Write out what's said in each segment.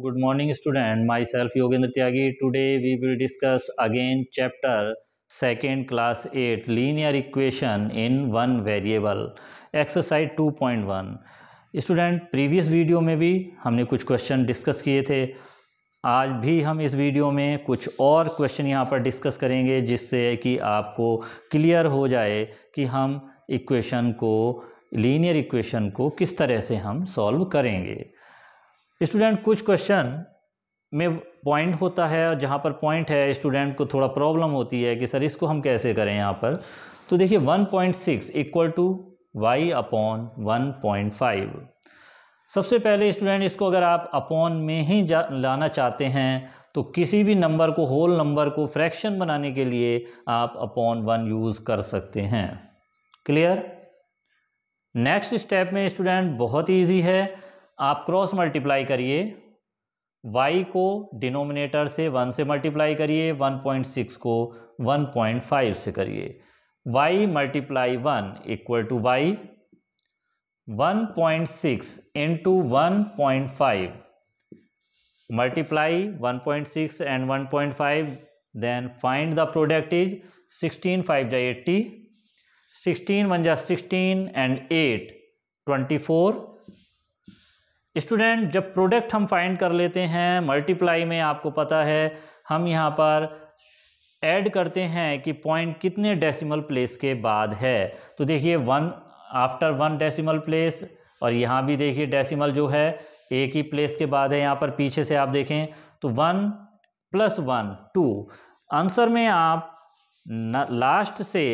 good myself Yogendra Tyagi today we will discuss again chapter second class eight linear equation in one variable exercise two point 2.1 student previous video में भी हमने कुछ question discuss किए थे आज भी हम इस वीडियो में कुछ और क्वेश्चन यहाँ पर डिस्कस करेंगे जिससे कि आपको क्लियर हो जाए कि हम इक्वेशन को लीनियर इक्वेशन को किस तरह से हम सॉल्व करेंगे स्टूडेंट कुछ क्वेश्चन में पॉइंट होता है और जहाँ पर पॉइंट है स्टूडेंट को थोड़ा प्रॉब्लम होती है कि सर इसको हम कैसे करें यहाँ पर तो देखिए 1.6 point six equal to y upon one सबसे पहले स्टूडेंट इसको अगर आप अपॉन में ही लाना चाहते हैं तो किसी भी नंबर को होल नंबर को फ्रैक्शन बनाने के लिए आप अपॉन वन यूज़ कर सकते हैं क्लियर नेक्स्ट स्टेप में स्टूडेंट बहुत ईजी है आप क्रॉस मल्टीप्लाई करिए y को डिनोमिनेटर से 1 से मल्टीप्लाई करिए 1.6 को 1.5 से करिए y multiply one equal to y one point six into one point five multiply one point six and one point five then find the product is sixteen five जाए eighty sixteen one जा sixteen and eight twenty four student जब product हम find कर लेते हैं multiply में आपको पता है हम यहाँ पर ऐड करते हैं कि पॉइंट कितने डेसिमल प्लेस के बाद है तो देखिए one after one decimal place और यहाँ भी देखिए डेसिमल जो है एक ही प्लेस के बाद है यहाँ पर पीछे से आप देखें तो one plus one two answer में आप न, लास्ट से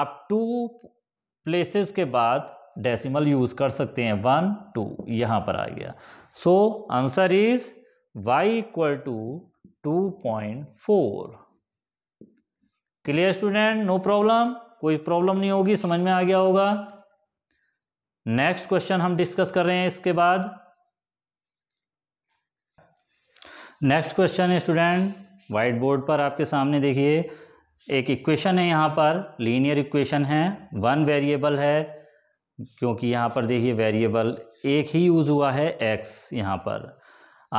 आप टू प्लेसेस के बाद डेसिमल यूज़ कर सकते हैं वन टू यहाँ पर आ गया so answer is y equal to two point four clear student no problem कोई प्रॉब्लम नहीं होगी समझ में आ गया होगा नेक्स्ट क्वेश्चन हम डिस्कस कर रहे हैं इसके बाद नेक्स्ट क्वेश्चन है स्टूडेंट व्हाइट बोर्ड पर आपके सामने देखिए एक इक्वेशन है यहाँ पर लीनियर इक्वेशन है वन वेरिएबल है क्योंकि यहाँ पर देखिए वेरिएबल एक ही यूज़ हुआ है एक्स यहाँ पर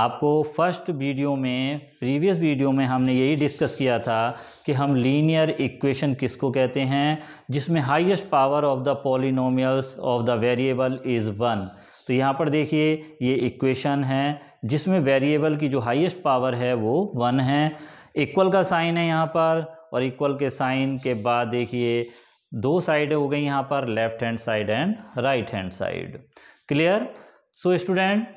आपको फर्स्ट वीडियो में प्रीवियस वीडियो में हमने यही डिस्कस किया था कि हम लीनियर इक्वेशन किसको कहते हैं जिसमें highest power of the polynomials of the variable is one तो यहाँ पर देखिए ये इक्वेशन है जिसमें वेरिएबल की जो हाईएस्ट पावर है वो वन है इक्वल का साइन है यहाँ पर और इक्वल के साइन के बाद देखिए दो साइड हो गई यहाँ पर left hand side and right hand side clear so student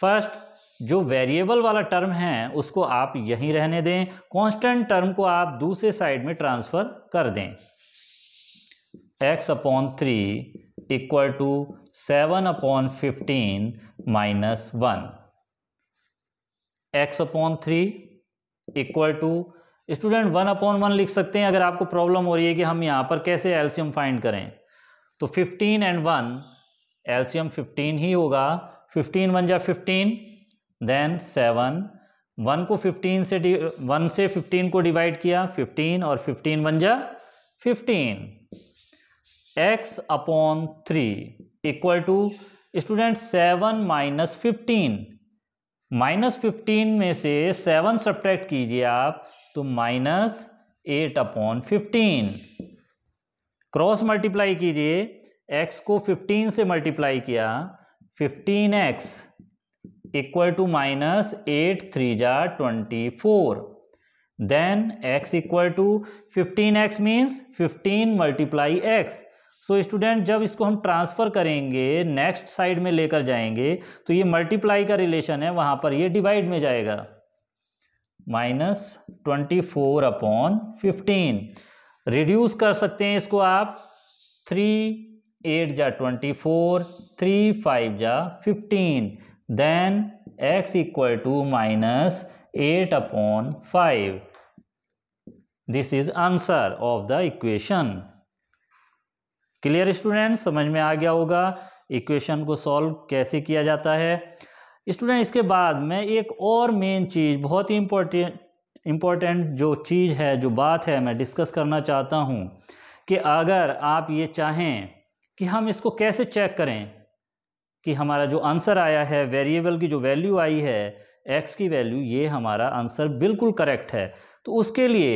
first जो वेरिएबल वाला टर्म है उसको आप यहीं रहने दें कांस्टेंट टर्म को आप दूसरे साइड में ट्रांसफ़र कर दें x upon three equal to seven upon fifteen minus one x upon three equal to student one upon one लिख सकते हैं अगर आपको प्रॉब्लम हो रही है कि हम यहाँ पर कैसे एल्शियम फाइंड करें तो fifteen and one LCM fifteen ही होगा फिफ्टीन वन जा फिफ्टीन देन सेवन वन को फिफ्टीन से वन से फिफ्टीन को डिवाइड किया फिफ्टीन और फिफ्टीन वन जा fifteen x upon three equal to student seven minus fifteen minus fifteen में से सेवन सब्ट्रैक्ट कीजिए आप तो minus eight upon fifteen cross multiply कीजिए एक्स को फिफ्टीन से मल्टीप्लाई किया fifteen x equal to minus eight three जार twenty four then x equal to fifteen x means fifteen multiply x so student जब इसको हम ट्रांसफ़र करेंगे next side में लेकर जाएंगे तो ये मल्टीप्लाई का रिलेशन है वहाँ पर ये डिवाइड में जाएगा minus twenty four upon fifteen reduce कर सकते हैं इसको आप थ्री एट जा ट्वेंटी फोर थ्री फाइव जा fifteen then x equal to minus eight upon five this is answer of the equation clear student समझ में आ गया होगा इक्वेशन को सॉल्व कैसे किया जाता है स्टूडेंट इसके बाद में एक और मेन चीज़ बहुत ही इम्पोर्टेंट इम्पोर्टेंट जो चीज़ है जो बात है मैं डिस्कस करना चाहता हूँ कि अगर आप ये चाहें कि हम इसको कैसे चेक करें कि हमारा जो आंसर आया है वेरिएबल की जो वैल्यू आई है एक्स की वैल्यू ये हमारा आंसर बिल्कुल करेक्ट है तो उसके लिए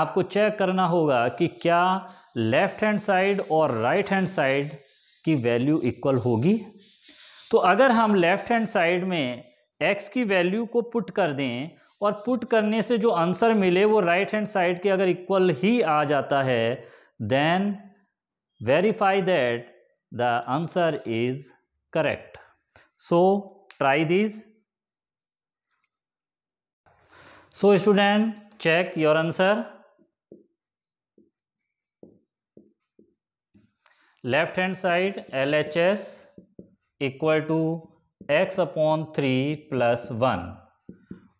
आपको चेक करना होगा कि क्या लेफ़्ट हैंड साइड और राइट हैंड साइड की वैल्यू इक्वल होगी तो अगर हम लेफ्ट हैंड साइड में एक्स की वैल्यू को पुट कर दें और पुट करने से जो आंसर मिले वो राइट हैंड साइड के अगर इक्वल ही आ जाता है then verify that the answer is correct so try this check your answer left hand side L H S equal to x upon three plus one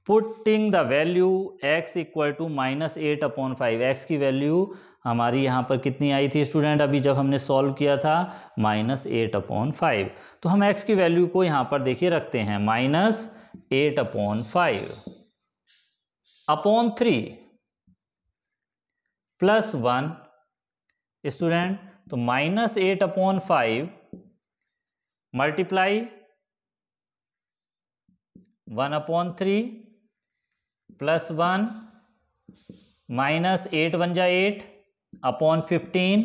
putting the value x equal to minus eight upon five x की value हमारी यहाँ पर कितनी आई थी student अभी जब हमने solve किया था माइनस एट अपॉन फाइव तो हम x की वैल्यू को यहाँ पर देखिए रखते हैं minus eight upon five upon three plus one student तो minus eight upon five multiply one upon three plus one minus eight one जा eight upon fifteen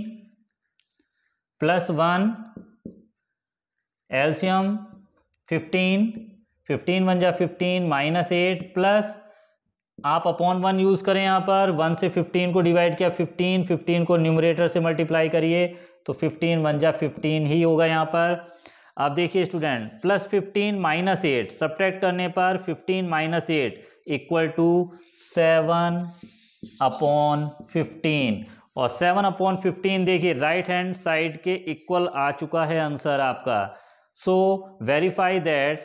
plus one LCM fifteen fifteen one जा fifteen minus eight plus आप upon one use करें यहाँ पर one से fifteen को divide किया fifteen fifteen को न्यूमरेटर से मल्टीप्लाई करिए तो फिफ्टीन वन जा फिफ्टीन ही होगा यहाँ पर आप देखिए student plus fifteen minus eight subtract करने पर fifteen minus eight equal to seven upon fifteen और सेवन अपॉन फिफ्टीन देखिए राइट हैंड साइड के इक्वल आ चुका है आंसर आपका so verify that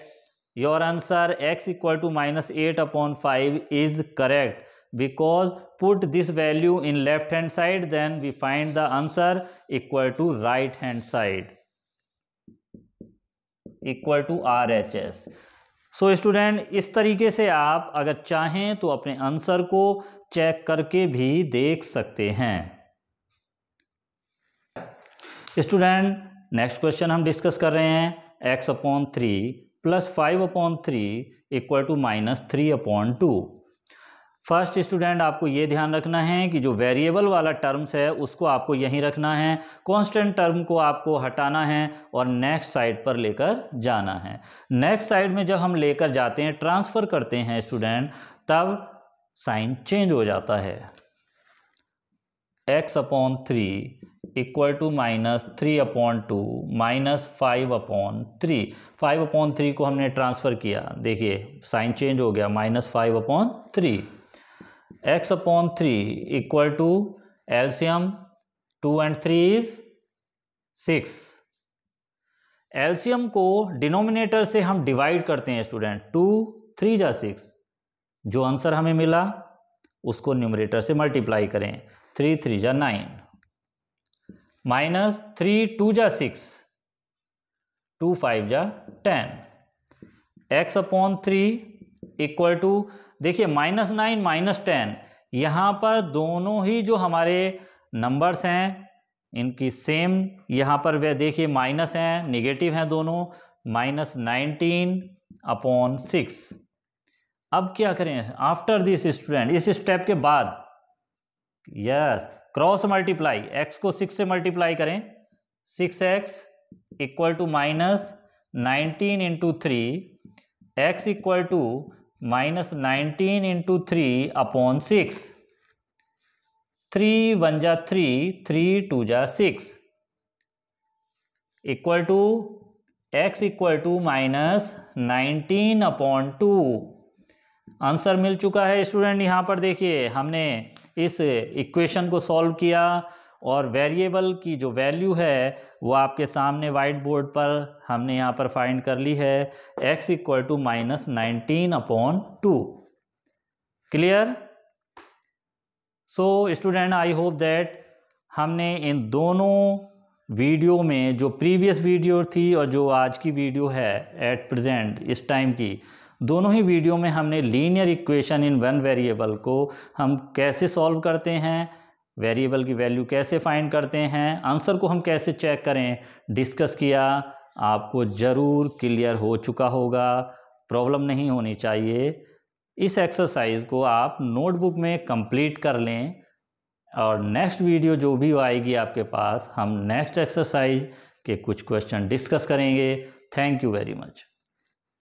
your answer x equal to minus eight upon five is correct because put this value in left hand side then we find the answer equal to right hand side equal to R H S so student इस तरीके से आप अगर चाहें तो अपने answer को check करके भी देख सकते हैं स्टूडेंट नेक्स्ट क्वेश्चन हम डिस्कस कर रहे हैं x upon three plus five upon three equal to minus three upon two first student आपको ये ध्यान रखना है कि जो वेरिएबल वाला टर्म्स है उसको आपको यहीं रखना है कांस्टेंट टर्म को आपको हटाना है और नेक्स्ट साइड पर लेकर जाना है नेक्स्ट साइड में जब हम लेकर जाते हैं ट्रांसफ़र करते हैं स्टूडेंट तब साइन चेंज हो जाता है x upon three equal to minus three upon two minus five upon three five upon three को हमने ट्रांसफ़र किया देखिए साइन चेंज हो गया minus five upon three x upon three equal to LCM two and three is six LCM को denominator से हम divide करते हैं स्टूडेंट टू थ्री जा सिक्स जो आंसर हमें मिला उसको न्यूमरेटर से मल्टीप्लाई करें थ्री थ्री जा नाइन माइनस थ्री टू जा सिक्स टू फाइव जा ten x upon three equal to देखिए माइनस नाइन माइनस टेन यहाँ पर दोनों ही जो हमारे नंबर्स हैं इनकी सेम यहाँ पर वे देखिए माइनस हैं निगेटिव हैं दोनों माइनस नाइनटीन अपॉन सिक्स अब क्या करें आफ्टर दिस स्टूडेंट इस स्टेप के बाद यस क्रॉस मल्टीप्लाई एक्स को सिक्स से मल्टीप्लाई करें six x equal to minus nineteen into three x equal to minus nineteen into three upon six three one जा थ्री थ्री टू जा six equal to x equal to minus nineteen upon two answer मिल चुका है student यहां पर देखिए हमने इस इक्वेशन को सॉल्व किया और वेरिएबल की जो वैल्यू है वो आपके सामने वाइट बोर्ड पर हमने यहाँ पर फाइंड कर ली है x equal to minus nineteen upon two clear so student I hope that हमने इन दोनों वीडियो में जो प्रीवियस वीडियो थी और जो आज की वीडियो है एट प्रेजेंट इस टाइम की दोनों ही वीडियो में हमने linear equation in one variable को हम कैसे सॉल्व करते हैं वेरिएबल की वैल्यू कैसे फाइंड करते हैं आंसर को हम कैसे चेक करें डिस्कस किया आपको ज़रूर क्लियर हो चुका होगा प्रॉब्लम नहीं होनी चाहिए इस एक्सरसाइज को आप नोटबुक में कंप्लीट कर लें और नेक्स्ट वीडियो जो भी आएगी आपके पास हम नेक्स्ट एक्सरसाइज के कुछ क्वेश्चन डिस्कस करेंगे थैंक यू वेरी मच